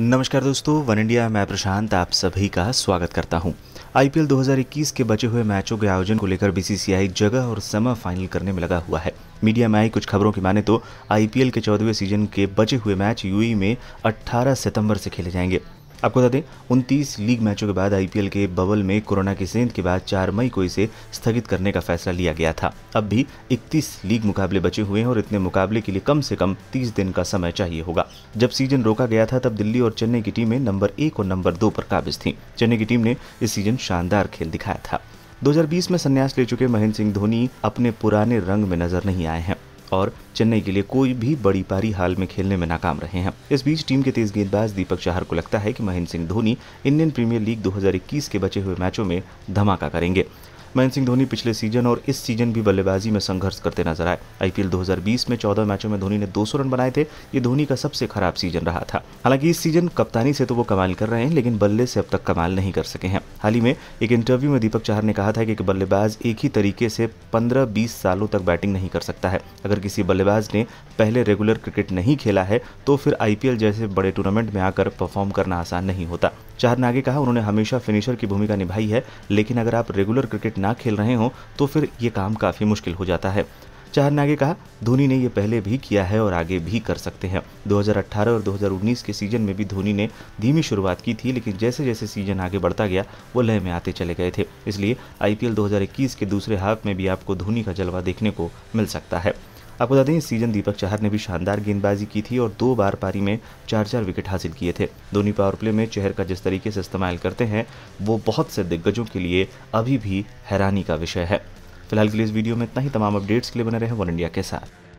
नमस्कार दोस्तों one India मैं प्रशांत आप सभी का स्वागत करता हूं। आईपीएल 2021 के बचे हुए मैचों के आयोजन को लेकर बीसीसीआई जगह और समय फाइनल करने में लगा हुआ है मीडिया में आई कुछ खबरों की माने तो आईपीएल के चौदहवें सीजन के बचे हुए मैच यूई में 18 सितंबर से खेले जाएंगे आपको बता दें उनतीस लीग मैचों के बाद आईपीएल के बबल में कोरोना की सेंध के बाद चार मई को इसे स्थगित करने का फैसला लिया गया था अब भी इकतीस लीग मुकाबले बचे हुए हैं और इतने मुकाबले के लिए कम से कम तीस दिन का समय चाहिए होगा जब सीजन रोका गया था तब दिल्ली और चेन्नई की टीमें नंबर एक और नंबर दो पर काबिज थी चेन्नई की टीम ने इस सीजन शानदार खेल दिखाया था 2020 में संन्यास ले चुके महेंद्र सिंह धोनी अपने पुराने रंग में नजर नहीं आए हैं और चेन्नई के लिए कोई भी बड़ी पारी हाल में खेलने में नाकाम रहे हैं इस बीच टीम के तेज गेंदबाज दीपक चाहर को लगता है कि Mahendra Singh Dhoni Indian premier league 2021 के बचे हुए मैचों में धमाका करेंगे महेंद्र सिंह धोनी पिछले सीजन और इस सीजन भी बल्लेबाजी में संघर्ष करते नजर आए आईपीएल 2020 में 14 मैचों में धोनी ने 200 रन बनाए थे ये धोनी का सबसे खराब सीजन रहा था हालांकि इस सीजन कप्तानी से तो वो कमाल कर रहे हैं लेकिन बल्ले से अब तक कमाल नहीं कर सके हैं हाल ही में एक इंटरव्यू में दीपक चाहर ने कहा था कि बल्लेबाज एक ही तरीके से पंद्रह बीस सालों तक बैटिंग नहीं कर सकता है अगर किसी बल्लेबाज ने पहले रेगुलर क्रिकेट नहीं खेला है तो फिर आईपीएल जैसे बड़े टूर्नामेंट में आकर परफॉर्म करना आसान नहीं होता चाहर ने आगे कहा उन्होंने हमेशा फिनिशर की भूमिका निभाई है लेकिन अगर आप रेगुलर क्रिकेट ना खेल रहे हों तो फिर ये काम काफ़ी मुश्किल हो जाता है चाहर नागे कहा धोनी ने ये पहले भी किया है और आगे भी कर सकते हैं 2018 और 2019 के सीजन में भी धोनी ने धीमी शुरुआत की थी लेकिन जैसे जैसे सीजन आगे बढ़ता गया वो लय में आते चले गए थे इसलिए आईपीएल 2021 के दूसरे हाफ में भी आपको धोनी का जलवा देखने को मिल सकता है आपको बता दें इस सीजन दीपक चाहर ने भी शानदार गेंदबाजी की थी और दो बार पारी में चार चार विकेट हासिल किए थे धोनी पावर प्ले में चेहर का जिस तरीके से इस्तेमाल करते हैं वो बहुत से दिग्गजों के लिए अभी भी हैरानी का विषय है फिलहाल के लिए इस वीडियो में इतना ही तमाम अपडेट्स के लिए बने रहे वन इंडिया के साथ